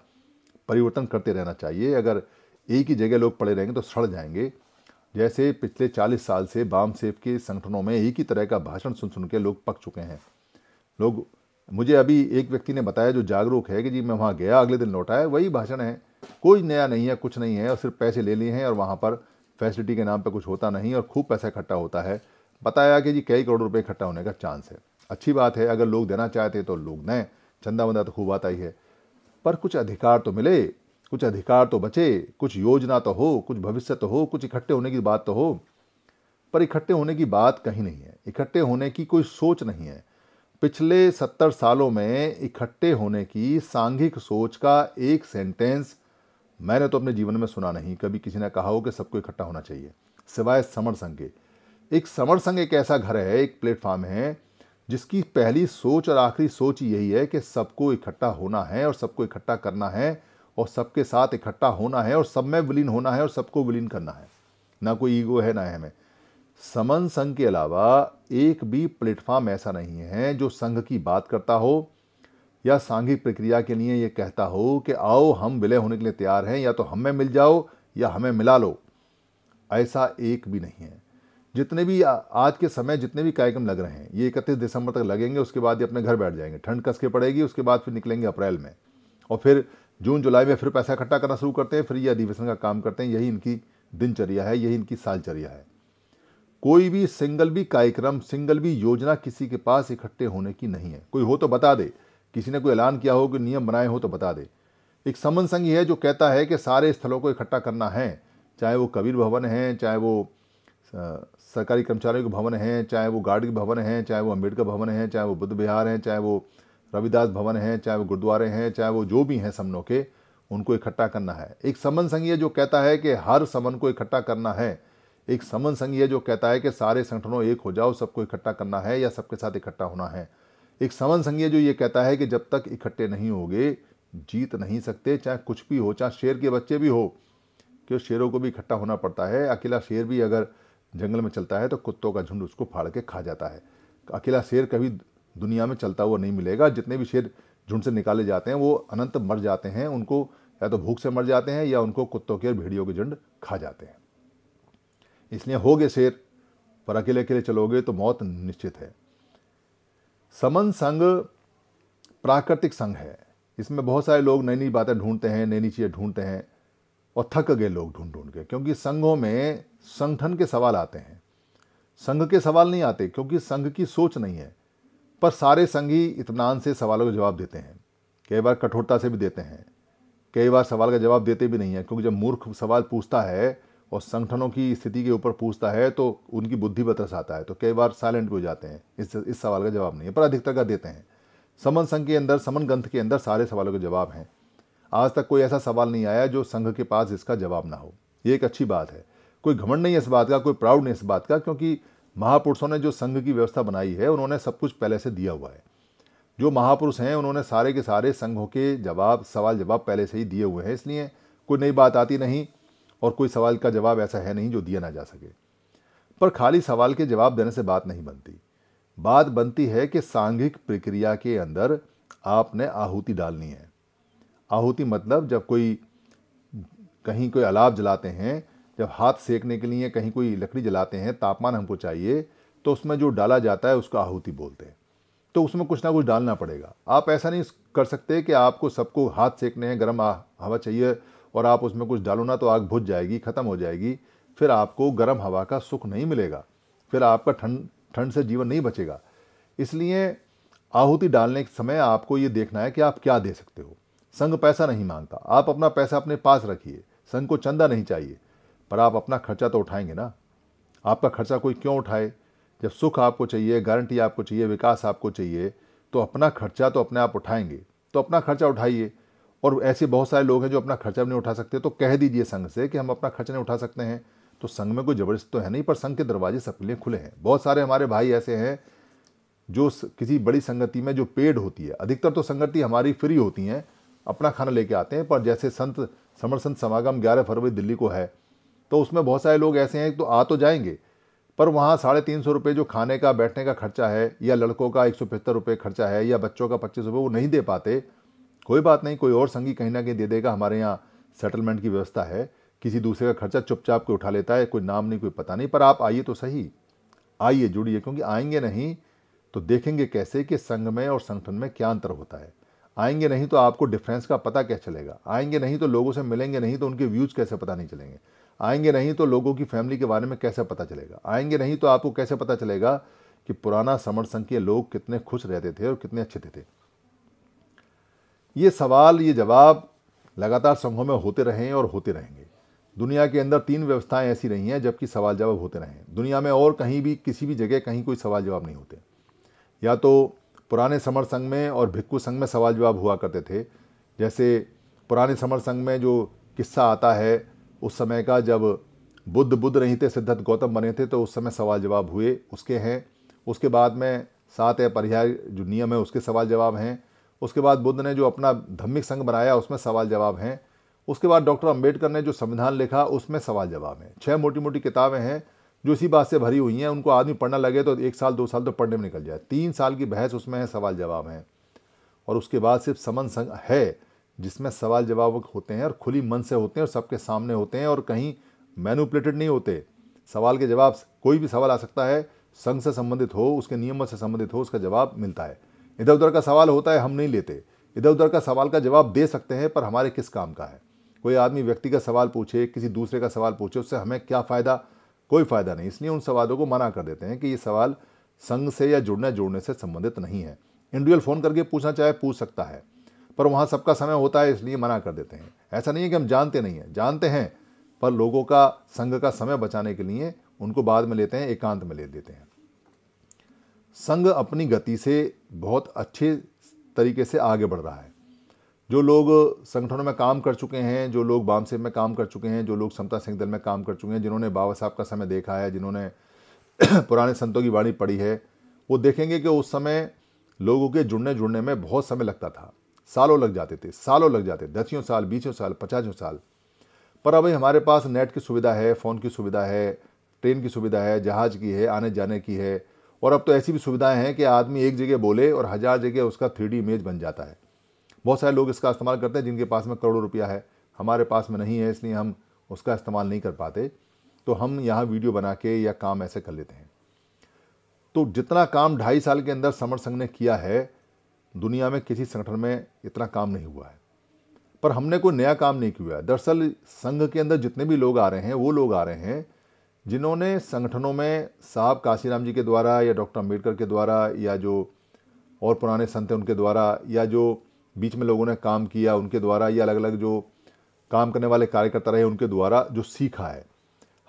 परिवर्तन करते रहना चाहिए अगर एक ही जगह लोग पड़े रहेंगे तो सड़ जाएंगे जैसे पिछले 40 साल से बाम सेफ के संगठनों में एक ही तरह का भाषण सुन सुन के लोग पक चुके हैं लोग मुझे अभी एक व्यक्ति ने बताया जो जागरूक है कि जी मैं वहाँ गया अगले दिन लौटा है वही भाषण है कोई नया नहीं है कुछ नहीं है और सिर्फ पैसे ले लिए हैं और वहाँ पर फैसिलिटी के नाम पर कुछ होता नहीं और खूब पैसा इकट्ठा होता है बताया कि जी कई करोड़ रुपये इकट्ठा होने का चांस है अच्छी बात है अगर लोग देना चाहते तो लोग दें चंदा वंदा तो खूब आता ही है पर कुछ अधिकार तो मिले कुछ अधिकार तो बचे कुछ योजना तो हो कुछ भविष्य तो हो कुछ इकट्ठे होने की बात तो हो पर इकट्ठे होने की बात कहीं नहीं है इकट्ठे होने की कोई सोच नहीं है पिछले सत्तर सालों में इकट्ठे होने की सांघिक सोच का एक सेंटेंस मैंने तो अपने जीवन में सुना नहीं कभी किसी ने कहा हो कि सबको इकट्ठा होना चाहिए सिवाय समर संघ के एक समर संघ एक ऐसा घर है एक प्लेटफॉर्म है जिसकी पहली सोच और आखिरी सोच यही है कि सबको इकट्ठा होना है और सबको इकट्ठा करना है और सबके साथ इकट्ठा होना है और सब में विलीन होना है और सबको विलीन करना है ना कोई ईगो है ना है हमें समन संघ के अलावा एक भी प्लेटफॉर्म ऐसा नहीं है जो संघ की बात करता हो या सांघिक प्रक्रिया के लिए ये कहता हो कि आओ हम विलय होने के लिए तैयार हैं या तो हमें मिल जाओ या हमें मिला लो ऐसा एक भी नहीं है जितने भी आज के समय जितने भी कार्यक्रम लग रहे हैं ये इकतीस दिसंबर तक लगेंगे उसके बाद ये अपने घर बैठ जाएंगे ठंड कस के पड़ेगी उसके बाद फिर निकलेंगे अप्रैल में और फिर जून जुलाई में फिर पैसा इकट्ठा करना शुरू करते हैं फिर ये अधिवेशन का काम करते हैं यही इनकी दिनचर्या है यही इनकी सालचर्या है कोई भी सिंगल भी कार्यक्रम सिंगल भी योजना किसी के पास इकट्ठे होने की नहीं है कोई हो तो बता दे किसी ने कोई ऐलान किया हो कोई नियम बनाए हो तो बता दे एक समन संघ है जो कहता है कि सारे स्थलों को इकट्ठा करना है चाहे वो कबीर भवन हैं चाहे वो सरकारी कर्मचारियों के भवन हैं चाहे वो गार्ड के भवन हैं चाहे वो अम्बेडकर भवन हैं चाहे वो बुद्ध विहार हैं चाहे वो रविदास भवन हैं चाहे वो गुरुद्वारे हैं चाहे वो जो भी हैं समनों के उनको इकट्ठा करना है एक समन संघीय जो कहता है कि हर समन को इकट्ठा करना है एक समन संघीय जो कहता है कि सारे संगठनों एक हो जाओ सबको इकट्ठा करना है या सबके साथ इकट्ठा होना है एक समन संघीय जो ये कहता है कि जब तक इकट्ठे नहीं होगे जीत नहीं सकते चाहे कुछ भी हो चाहे शेर के बच्चे भी हो कि शेरों को भी इकट्ठा होना पड़ता है अकेला शेर भी अगर जंगल में चलता है तो कुत्तों का झुंड उसको फाड़ के खा जाता है अकेला शेर कभी दुनिया में चलता हुआ नहीं मिलेगा जितने भी शेर झुंड से निकाले जाते हैं वो अनंत मर जाते हैं उनको या तो भूख से मर जाते हैं या उनको कुत्तों के और भेड़ियों के झुंड खा जाते हैं इसलिए हो गए शेर पर अकेले अकेले चलोगे तो मौत निश्चित है समन संघ प्राकृतिक संघ है इसमें बहुत सारे लोग नई नई बातें ढूंढते हैं नई नई चीज़ें ढूंढते हैं और थक गए लोग ढूंढ ढूंढ के क्योंकि संघों में संगठन के सवाल आते हैं संघ के सवाल नहीं आते क्योंकि संघ की सोच नहीं है पर सारे संगी इतमान से सवालों का जवाब देते हैं कई बार कठोरता से भी देते हैं कई बार सवाल का जवाब देते भी नहीं हैं क्योंकि जब मूर्ख सवाल पूछता है और संगठनों की स्थिति के ऊपर पूछता है तो उनकी बुद्धि बतरस आता है तो कई बार साइलेंट भी हो जाते हैं इस इस सवाल का जवाब नहीं है पर अधिकतर का देते हैं समन संघ के अंदर समन ग्रंथ के अंदर सारे सवालों के जवाब हैं आज तक कोई ऐसा सवाल नहीं आया जो संघ के पास इसका जवाब ना हो ये एक अच्छी बात है कोई घमंड नहीं है इस बात का कोई प्राउड नहीं इस बात का क्योंकि महापुरुषों ने जो संघ की व्यवस्था बनाई है उन्होंने सब कुछ पहले से दिया हुआ है जो महापुरुष हैं उन्होंने सारे के सारे संघों के जवाब सवाल जवाब पहले से ही दिए हुए हैं इसलिए कोई नई बात आती नहीं और कोई सवाल का जवाब ऐसा है नहीं जो दिया ना जा सके पर खाली सवाल के जवाब देने से बात नहीं बनती बात बनती है कि सांघिक प्रक्रिया के अंदर आपने आहूति डालनी है आहूति मतलब जब कोई कहीं कोई अलाव जलाते हैं जब हाथ सेकने के लिए कहीं कोई लकड़ी जलाते हैं तापमान हमको चाहिए तो उसमें जो डाला जाता है उसको आहुति बोलते हैं तो उसमें कुछ ना कुछ डालना पड़ेगा आप ऐसा नहीं कर सकते कि आपको सबको हाथ सेकने हैं गर्म हवा चाहिए और आप उसमें कुछ डालो ना तो आग भुज जाएगी ख़त्म हो जाएगी फिर आपको गर्म हवा का सुख नहीं मिलेगा फिर आपका ठंड ठंड से जीवन नहीं बचेगा इसलिए आहुति डालने के समय आपको ये देखना है कि आप क्या दे सकते हो संघ पैसा नहीं मांगता आप अपना पैसा अपने पास रखिए संघ को चंदा नहीं चाहिए पर आप अपना खर्चा तो उठाएंगे ना आपका खर्चा कोई क्यों उठाए जब सुख आपको चाहिए गारंटी आपको चाहिए विकास आपको चाहिए तो अपना खर्चा तो अपने आप उठाएंगे तो अपना खर्चा उठाइए और ऐसे बहुत सारे लोग हैं जो अपना खर्चा नहीं उठा सकते तो कह दीजिए संघ से कि हम अपना खर्चा नहीं उठा सकते हैं तो संघ में कोई ज़बरदस्त तो है नहीं पर संघ के दरवाजे सबके लिए खुले हैं बहुत सारे हमारे भाई ऐसे हैं जो किसी बड़ी संगति में जो पेड होती है अधिकतर तो संगति हमारी फ्री होती हैं अपना खाना लेके आते हैं पर जैसे संत समर संत समागम ग्यारह फरवरी दिल्ली को है तो उसमें बहुत सारे लोग ऐसे हैं तो आ तो जाएंगे पर वहाँ साढ़े तीन सौ रुपये जो खाने का बैठने का खर्चा है या लड़कों का एक सौ पचहत्तर रुपये खर्चा है या बच्चों का पच्चीस रुपये वो नहीं दे पाते कोई बात नहीं कोई और संगी कहीं ना कहीं दे देगा हमारे यहाँ सेटलमेंट की व्यवस्था है किसी दूसरे का खर्चा चुपचाप कोई उठा लेता है कोई नाम नहीं कोई पता नहीं पर आप आइए तो सही आइए जुड़िए क्योंकि आएंगे नहीं तो देखेंगे कैसे कि संघ में और संगठन में क्या अंतर होता है आएंगे नहीं तो आपको डिफरेंस का पता क्या चलेगा आएंगे नहीं तो लोगों से मिलेंगे नहीं तो उनके व्यूज़ कैसे पता नहीं चलेंगे आएंगे नहीं तो लोगों की फैमिली के बारे में कैसे पता चलेगा आएंगे नहीं तो आपको कैसे पता चलेगा कि पुराना समर संघ के लोग कितने खुश रहते थे और कितने अच्छे थे ये सवाल ये जवाब लगातार संघों में होते रहे और होते रहेंगे दुनिया के अंदर तीन व्यवस्थाएं ऐसी रही हैं जबकि सवाल जवाब होते रहे हैं दुनिया में और कहीं भी किसी भी जगह कहीं कोई सवाल जवाब नहीं होते या तो पुराने समर संघ में और भिक्खु संघ में सवाल जवाब हुआ करते थे जैसे पुराने समर संघ में जो किस्सा आता है उस समय का जब बुद्ध बुद्ध नहीं थे सिद्धार्थ गौतम बने थे तो उस समय सवाल जवाब हुए उसके हैं उसके बाद में सात या परिहार जो नियम है उसके सवाल जवाब हैं उसके बाद बुद्ध ने जो अपना धम्मिक संघ बनाया उसमें सवाल जवाब हैं उसके बाद डॉक्टर अम्बेडकर ने जो संविधान लिखा उसमें सवाल जवाब हैं छः मोटी मोटी किताबें हैं जो इसी बात से भरी हुई हैं उनको आदमी पढ़ना लगे तो एक साल दो साल तो पढ़ने में निकल जाए तीन साल की बहस उसमें है सवाल जवाब हैं और उसके बाद सिर्फ समन संघ है जिसमें सवाल जवाब होते हैं और खुली मन से होते हैं और सबके सामने होते हैं और कहीं मैनुपलेटेड नहीं होते सवाल के जवाब कोई भी सवाल आ सकता है संघ से संबंधित हो उसके नियमों से संबंधित हो उसका जवाब मिलता है इधर उधर का सवाल होता है हम नहीं लेते इधर उधर का सवाल का जवाब दे सकते हैं पर हमारे किस काम का है कोई आदमी व्यक्ति का सवाल पूछे किसी दूसरे का सवाल पूछे उससे हमें क्या फ़ायदा कोई फ़ायदा नहीं इसलिए उन सवालों को मना कर देते हैं कि ये सवाल संघ से या जुड़ने जोड़ने से संबंधित नहीं है इंडिविजुअल फ़ोन करके पूछना चाहे पूछ सकता है पर वहाँ सबका समय होता है इसलिए मना कर देते हैं ऐसा नहीं है कि हम जानते नहीं हैं जानते हैं पर लोगों का संघ का समय बचाने के लिए उनको बाद में लेते हैं एकांत में ले लेते हैं संघ अपनी गति से बहुत अच्छे तरीके से आगे बढ़ रहा है जो लोग संगठनों में काम कर चुके हैं जो लोग बामसेब में काम कर चुके हैं जो लोग समता सिंह दल में काम कर चुके हैं जिन्होंने बाबा साहब का समय देखा है जिन्होंने पुराने संतों की वाणी पढ़ी है वो देखेंगे कि उस समय लोगों के जुड़ने जुड़ने में बहुत समय लगता था सालों लग जाते थे सालों लग जाते दसियों साल बीसों साल पचासों साल पर अभी हमारे पास नेट की सुविधा है फ़ोन की सुविधा है ट्रेन की सुविधा है जहाज़ की है आने जाने की है और अब तो ऐसी भी सुविधाएं हैं कि आदमी एक जगह बोले और हज़ार जगह उसका थ्री इमेज बन जाता है बहुत सारे लोग इसका इस्तेमाल करते हैं जिनके पास में करोड़ों रुपया है हमारे पास में नहीं है इसलिए हम उसका इस्तेमाल नहीं कर पाते तो हम यहाँ वीडियो बना के या काम ऐसे कर लेते हैं तो जितना काम ढाई साल के अंदर समर संघ ने किया है दुनिया में किसी संगठन में इतना काम नहीं हुआ है पर हमने कोई नया काम नहीं किया है दरअसल संघ के अंदर जितने भी लोग आ रहे हैं वो लोग आ रहे हैं जिन्होंने संगठनों में साहब काशीराम जी के द्वारा या डॉक्टर अम्बेडकर के द्वारा या जो और पुराने संत हैं उनके द्वारा या जो बीच में लोगों ने काम किया उनके द्वारा या अलग अलग जो काम करने वाले कार्यकर्ता रहे उनके द्वारा जो सीखा है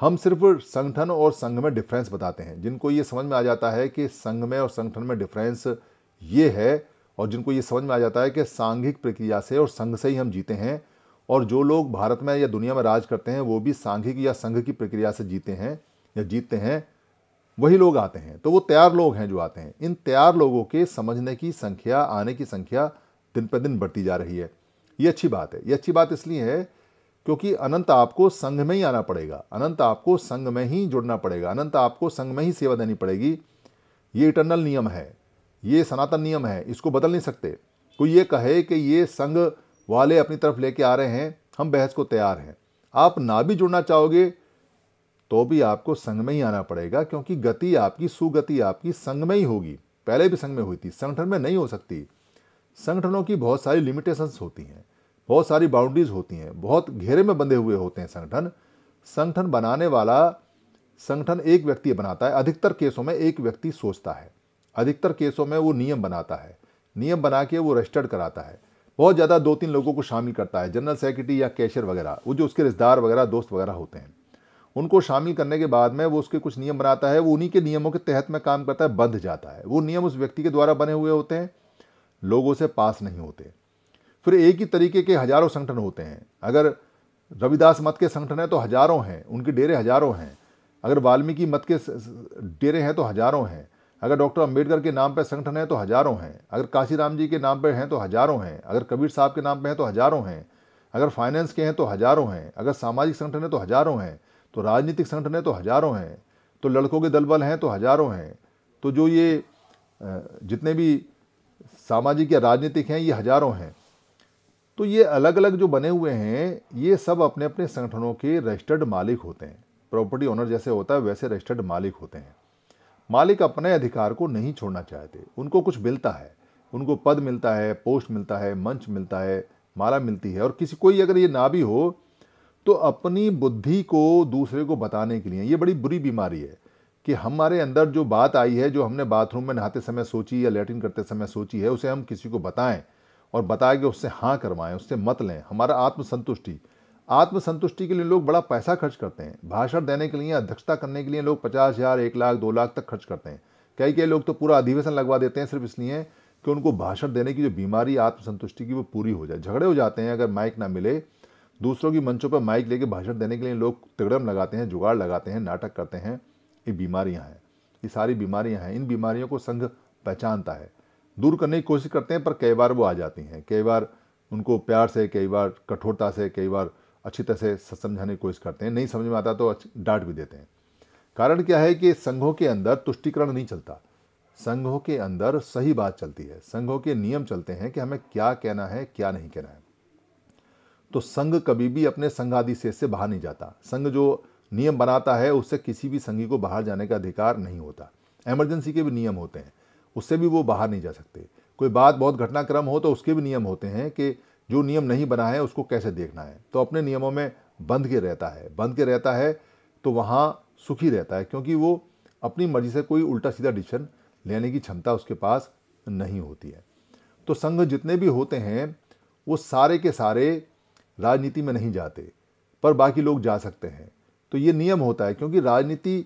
हम सिर्फ संगठन और संघ में डिफरेंस बताते हैं जिनको ये समझ में आ जाता है कि संघ में और संगठन में डिफरेंस ये है और जिनको ये समझ में आ जाता है कि सांघिक प्रक्रिया से और संघ से ही हम जीते हैं और जो लोग भारत में या दुनिया में राज करते हैं वो भी सांघिक या संघ की प्रक्रिया से जीते हैं या जीतते हैं वही लोग आते हैं तो वो तैयार लोग हैं जो आते हैं इन तैयार लोगों के समझने की संख्या आने की संख्या दिन पर दिन बढ़ती जा रही है ये अच्छी बात है ये अच्छी बात इसलिए है क्योंकि अनंत आपको संघ में ही आना पड़ेगा अनंत आपको संघ में ही जुड़ना पड़ेगा अनंत आपको संघ में ही सेवा देनी पड़ेगी ये इटरनल नियम है ये सनातन नियम है इसको बदल नहीं सकते कोई ये कहे कि ये संघ वाले अपनी तरफ लेके आ रहे हैं हम बहस को तैयार हैं आप ना भी जुड़ना चाहोगे तो भी आपको संघ में ही आना पड़ेगा क्योंकि गति आपकी सुगति आपकी संघ में ही होगी पहले भी संघ में हुई थी संगठन में नहीं हो सकती संगठनों की बहुत सारी लिमिटेशंस होती हैं बहुत सारी बाउंड्रीज होती हैं बहुत घेरे में बंधे हुए होते हैं संगठन संगठन बनाने वाला संगठन एक व्यक्ति बनाता है अधिकतर केसों में एक व्यक्ति सोचता है अधिकतर केसों में वो नियम बनाता है नियम बना के वो रजिस्टर्ड कराता है बहुत ज़्यादा दो तीन लोगों को शामिल करता है जनरल सेक्रेटरी या कैशियर वगैरह वो जो उसके रिश्तेदार वगैरह दोस्त वगैरह होते हैं उनको शामिल करने के बाद में वो उसके कुछ नियम बनाता है वो उन्हीं के नियमों के तहत में काम करता है बंध जाता है वो नियम उस व्यक्ति के द्वारा बने हुए होते हैं लोगों से पास नहीं होते फिर एक ही तरीके के हजारों संगठन होते हैं अगर रविदास मत के संगठन है तो हजारों हैं उनके डेरे हजारों हैं अगर वाल्मीकि मत के डेरे हैं तो हजारों हैं अगर डॉक्टर अंबेडकर के नाम पर संगठन है तो हज़ारों हैं अगर काशीराम जी के नाम पर हैं तो हज़ारों हैं अगर कबीर साहब के नाम पर हैं तो हज़ारों हैं अगर फाइनेंस के हैं तो हज़ारों हैं अगर सामाजिक संगठन है तो हज़ारों हैं तो राजनीतिक संगठन है तो हज़ारों हैं तो लड़कों के दलबल हैं तो हज़ारों हैं तो जो ये जितने भी सामाजिक या राजनीतिक हैं ये हज़ारों हैं तो ये अलग अलग जो बने हुए हैं ये सब अपने अपने संगठनों के रजिस्टर्ड मालिक होते हैं प्रॉपर्टी ओनर जैसे होता है वैसे रजिस्टर्ड मालिक होते हैं मालिक अपने अधिकार को नहीं छोड़ना चाहते उनको कुछ मिलता है उनको पद मिलता है पोस्ट मिलता है मंच मिलता है माला मिलती है और किसी कोई अगर ये ना भी हो तो अपनी बुद्धि को दूसरे को बताने के लिए ये बड़ी बुरी बीमारी है कि हमारे अंदर जो बात आई है जो हमने बाथरूम में नहाते समय सोची या लेटरिन करते समय सोची है उसे हम किसी को बताएं और बताएं कि उससे हाँ करवाएं उससे मत लें हमारा आत्मसंतुष्टि आत्मसंतुष्टि के लिए लोग बड़ा पैसा खर्च करते हैं भाषण देने के लिए अध्यक्षता करने के लिए लोग पचास हज़ार एक लाख दो लाख तक खर्च करते हैं कई कई लोग तो पूरा अधिवेशन लगवा देते हैं सिर्फ इसलिए कि उनको भाषण देने की जो बीमारी आत्मसंतुष्टि की वो पूरी हो जाए झगड़े हो जाते हैं अगर माइक ना मिले दूसरों की मंचों पर माइक लेके भाषण देने के लिए लोग तिगड़म लगाते हैं जुगाड़ लगाते हैं नाटक करते हैं ये बीमारियाँ हैं ये सारी बीमारियाँ हैं इन बीमारियों को संघ पहचानता है दूर करने की कोशिश करते हैं पर कई बार वो आ जाती हैं कई बार उनको प्यार से कई बार कठोरता से कई बार अच्छी तरह से समझाने की कोशिश करते हैं नहीं समझ में आता तो डांट भी देते हैं कारण क्या है कि संघों के अंदर तुष्टिकरण नहीं चलता संघों के अंदर सही बात चलती है संघों के नियम चलते हैं कि हमें क्या कहना है क्या नहीं कहना है तो संघ कभी भी अपने संघादि से, से बाहर नहीं जाता संघ जो नियम बनाता है उससे किसी भी संघी को बाहर जाने का अधिकार नहीं होता एमरजेंसी के भी नियम होते हैं उससे भी वो बाहर नहीं जा सकते कोई बात बहुत घटनाक्रम हो तो उसके भी नियम होते हैं कि जो नियम नहीं बना है उसको कैसे देखना है तो अपने नियमों में बंध के रहता है बंध के रहता है तो वहाँ सुखी रहता है क्योंकि वो अपनी मर्जी से कोई उल्टा सीधा डिसीजन लेने की क्षमता उसके पास नहीं होती है तो संघ जितने भी होते हैं वो सारे के सारे राजनीति में नहीं जाते पर बाकी लोग जा सकते हैं तो ये नियम होता है क्योंकि राजनीति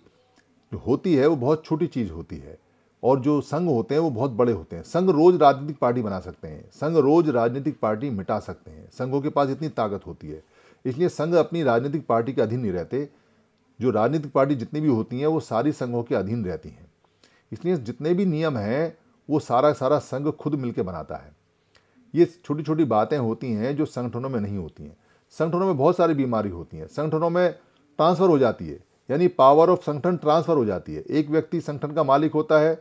जो होती है वो बहुत छोटी चीज़ होती है और जो संघ होते हैं वो बहुत बड़े होते हैं संघ रोज राजनीतिक पार्टी बना सकते हैं संघ रोज राजनीतिक पार्टी मिटा सकते हैं संघों के पास इतनी ताकत होती है इसलिए संघ अपनी राजनीतिक पार्टी के अधीन नहीं रहते जो राजनीतिक पार्टी जितनी भी होती हैं वो सारी संघों के अधीन रहती हैं इसलिए जितने भी नियम हैं वो सारा सारा संघ खुद मिलकर बनाता है ये छोटी छोटी बातें होती हैं जो संगठनों में नहीं होती हैं संगठनों में बहुत सारी बीमारी होती हैं संगठनों में ट्रांसफ़र हो जाती है यानी पावर ऑफ संगठन ट्रांसफ़र हो जाती है एक व्यक्ति संगठन का मालिक होता है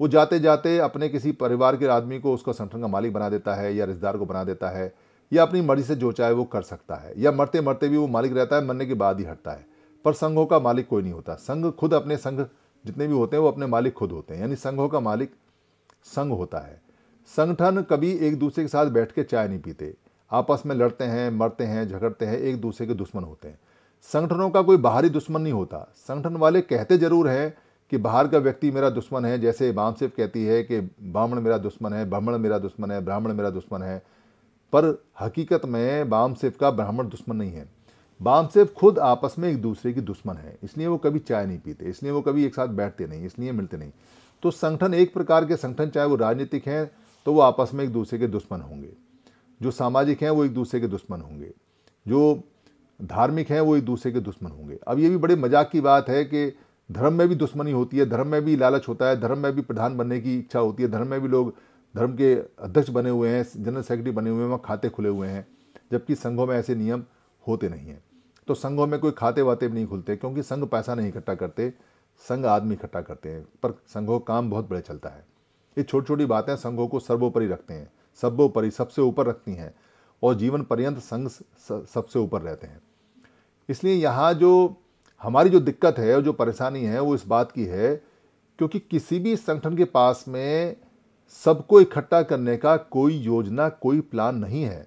वो जाते जाते अपने किसी परिवार के आदमी को उसका संगठन का मालिक बना देता है या रिश्तेदार को बना देता है या अपनी मर्जी से जो चाहे वो कर सकता है या मरते मरते भी वो मालिक रहता है मरने के बाद ही हटता है पर संघों का मालिक कोई नहीं होता संघ खुद अपने संघ जितने भी होते हैं वो अपने मालिक खुद होते हैं यानी संघों का मालिक संघ होता है संगठन कभी एक दूसरे के साथ बैठ के चाय नहीं पीते आपस में लड़ते हैं मरते हैं झगड़ते हैं एक दूसरे के दुश्मन होते हैं संगठनों का कोई बाहरी दुश्मन नहीं होता संगठन वाले कहते जरूर हैं कि बाहर का व्यक्ति मेरा दुश्मन है जैसे इमाम सिर्फ कहती है कि ब्राह्मण मेरा दुश्मन है ब्राह्मण मेरा दुश्मन है ब्राह्मण मेरा दुश्मन है पर हकीकत में बाम सिर्फ का ब्राह्मण दुश्मन नहीं है बाम सिर्फ खुद आपस में एक दूसरे की दुश्मन है इसलिए वो कभी चाय नहीं पीते इसलिए वो कभी एक साथ बैठते नहीं इसलिए मिलते नहीं तो संगठन एक प्रकार के संगठन चाहे वो राजनीतिक हैं तो वो आपस में एक दूसरे के दुश्मन होंगे जो सामाजिक हैं वो एक दूसरे के दुश्मन होंगे जो धार्मिक हैं वो एक दूसरे के दुश्मन होंगे अब ये भी बड़े मजाक की बात है कि धर्म में भी दुश्मनी होती है धर्म में भी लालच होता है धर्म में भी प्रधान बनने की इच्छा होती है धर्म में भी लोग धर्म के अध्यक्ष बने हुए हैं जनरल सेक्रेटरी बने हुए हैं वहाँ खाते खुले हुए हैं जबकि संघों में ऐसे नियम होते नहीं हैं तो संघों में कोई खाते वाते भी नहीं खुलते क्योंकि संघ पैसा नहीं इकट्ठा करते संघ आदमी इकट्ठा करते हैं पर संघों का काम बहुत बड़े चलता है ये छोटी छोटी बातें संघों को सर्वोपरि रखते हैं सर्वोपरि सबसे ऊपर रखती हैं और जीवन पर्यंत संघ सबसे ऊपर रहते हैं इसलिए यहाँ जो हमारी जो दिक्कत है और जो परेशानी है वो इस बात की है क्योंकि किसी भी संगठन के पास में सबको इकट्ठा करने का कोई योजना कोई प्लान नहीं है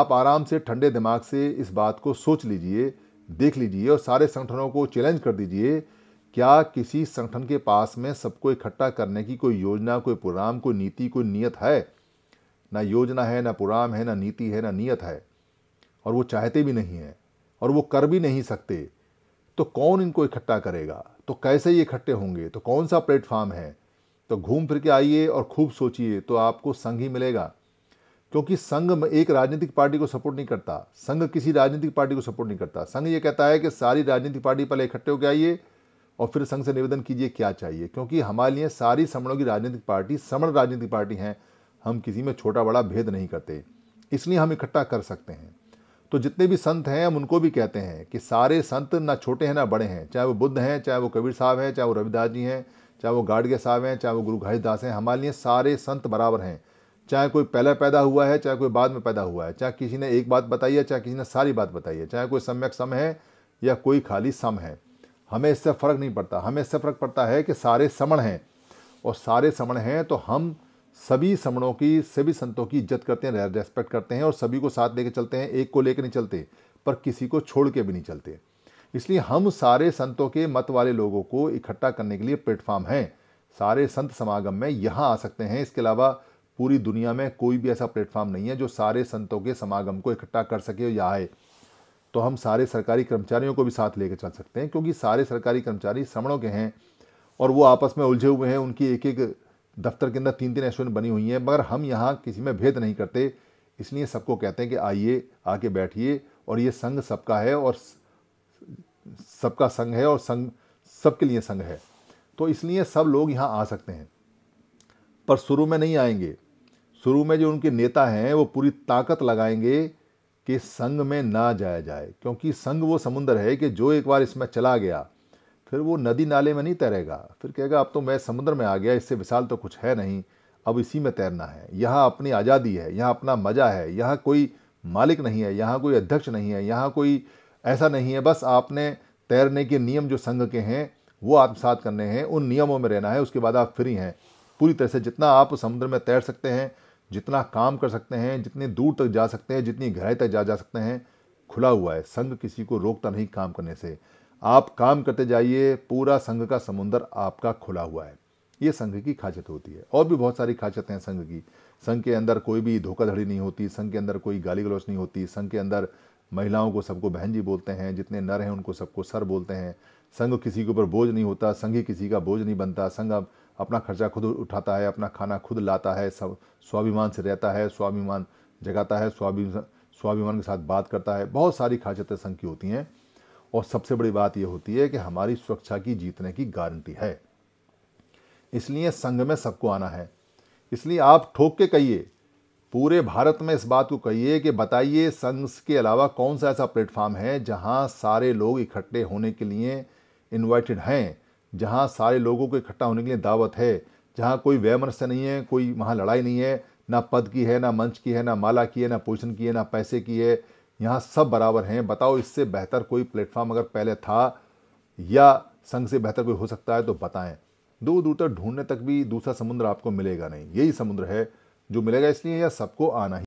आप आराम से ठंडे दिमाग से इस बात को सोच लीजिए देख लीजिए और सारे संगठनों को चैलेंज कर दीजिए क्या किसी संगठन के पास में सबको इकट्ठा करने की कोई योजना कोई प्रोग्राम कोई नीति कोई नियत है ना योजना है ना प्रोग्राम है ना नीति है ना नियत है और वो चाहते भी नहीं हैं और वो कर भी नहीं सकते तो कौन इनको इकट्ठा करेगा तो कैसे ये इकट्ठे होंगे तो कौन सा प्लेटफार्म है तो घूम फिर के आइए और खूब सोचिए तो आपको संघ ही मिलेगा क्योंकि संघ एक राजनीतिक पार्टी को सपोर्ट नहीं करता संघ किसी राजनीतिक पार्टी को सपोर्ट नहीं करता संघ ये कहता है कि सारी राजनीतिक पार्टी पहले इकट्ठे होकर आइए और फिर संघ से निवेदन कीजिए क्या चाहिए क्योंकि हमारे लिए सारी समणों की राजनीतिक पार्टी समण राजनीतिक पार्टी हैं हम किसी में छोटा बड़ा भेद नहीं करते इसलिए हम इकट्ठा कर सकते हैं तो जितने भी संत हैं हम उनको भी कहते हैं कि सारे संत ना छोटे हैं ना बड़े हैं चाहे वो बुद्ध हैं चाहे वो कबीर साहब हैं चाहे वो रविदास जी हैं चाहे वो गाड़गे साहब हैं चाहे वो गुरु घरिदास हैं हमारे लिए सारे संत बराबर हैं चाहे कोई पहले पैदा हुआ है चाहे कोई बाद में पैदा हुआ है चाहे किसी ने एक बात बताई है चाहे किसी ने सारी बात बताई है चाहे कोई सम्यक सम है या कोई खाली सम है हमें इससे फ़र्क नहीं पड़ता हमें इससे फ़र्क पड़ता है कि सारे समण हैं और सारे समण हैं तो हम सभी समणों की सभी संतों की इज्जत करते हैं रेस्पेक्ट करते हैं और सभी को साथ लेकर चलते हैं एक को लेकर नहीं चलते पर किसी को छोड़ के भी नहीं चलते इसलिए हम सारे संतों के मत वाले लोगों को इकट्ठा करने के लिए प्लेटफॉर्म हैं सारे संत समागम में यहाँ आ सकते हैं इसके अलावा पूरी दुनिया में कोई भी ऐसा प्लेटफॉर्म नहीं है जो सारे संतों के समागम को इकट्ठा कर सके या आए तो हम सारे सरकारी कर्मचारियों को भी साथ लेकर चल सकते हैं क्योंकि सारे सरकारी कर्मचारी श्रमणों के हैं और वो आपस में उलझे हुए हैं उनकी एक एक दफ्तर के अंदर तीन तीन एसोइन बनी हुई हैं मगर हम यहाँ किसी में भेद नहीं करते इसलिए सबको कहते हैं कि आइए आके बैठिए और ये संघ सबका है और सबका संघ है और संघ सबके लिए संघ है तो इसलिए सब लोग यहाँ आ सकते हैं पर शुरू में नहीं आएंगे शुरू में जो उनके नेता हैं वो पूरी ताकत लगाएंगे कि संघ में ना जाया जाए क्योंकि संघ वो समुंदर है कि जो एक बार इसमें चला गया फिर वो नदी नाले में नहीं तैरेगा फिर कहेगा अब तो मैं समुद्र में आ गया इससे विशाल तो कुछ है नहीं अब इसी में तैरना है यहाँ अपनी आज़ादी है यहाँ अपना मज़ा है यहाँ कोई मालिक नहीं है यहाँ कोई अध्यक्ष नहीं है यहाँ कोई ऐसा नहीं है बस आपने तैरने के नियम जो संघ के हैं वो आत्मसात करने हैं उन नियमों में रहना है उसके बाद आप फ्री हैं पूरी तरह से जितना आप समुद्र में तैर सकते हैं जितना काम कर सकते हैं जितनी दूर तक जा सकते हैं जितनी गहराई तक जा जा सकते हैं खुला हुआ है संघ किसी को रोकता नहीं काम करने से आप काम करते जाइए पूरा संघ का समुंदर आपका खुला हुआ है ये संघ की खासियत होती है और भी बहुत सारी खासियतें हैं संघ की संघ के अंदर कोई भी धोखाधड़ी नहीं होती संघ के अंदर कोई गाली गलौच नहीं होती संघ के अंदर महिलाओं को सबको बहन जी बोलते हैं जितने नर हैं उनको सबको सर बोलते हैं संघ किसी के ऊपर बोझ नहीं होता संघ ही किसी का बोझ नहीं बनता संघ अब अपना खर्चा खुद उठाता है अपना खाना खुद लाता है सब स्वाभिमान से रहता है स्वाभिमान जगाता है स्वाभिमान स्वाभिमान के साथ बात करता है बहुत सारी खासियतें संघ की होती हैं और सबसे बड़ी बात यह होती है कि हमारी सुरक्षा की जीतने की गारंटी है इसलिए संघ में सबको आना है इसलिए आप ठोक के कहिए पूरे भारत में इस बात को कहिए कि बताइए संघ के अलावा कौन सा ऐसा प्लेटफॉर्म है जहां सारे लोग इकट्ठे होने के लिए इनवाइटेड हैं जहां सारे लोगों को इकट्ठा होने के लिए दावत है जहां कोई वैमनस्य नहीं है कोई वहाँ लड़ाई नहीं है ना पद की है ना मंच की है ना माला की है ना पोजिशन की है ना पैसे की है यहाँ सब बराबर हैं बताओ इससे बेहतर कोई प्लेटफॉर्म अगर पहले था या संघ से बेहतर कोई हो सकता है तो बताएं दूर दूर तक ढूंढने तक भी दूसरा समुद्र आपको मिलेगा नहीं यही समुद्र है जो मिलेगा इसलिए यह सबको आना ही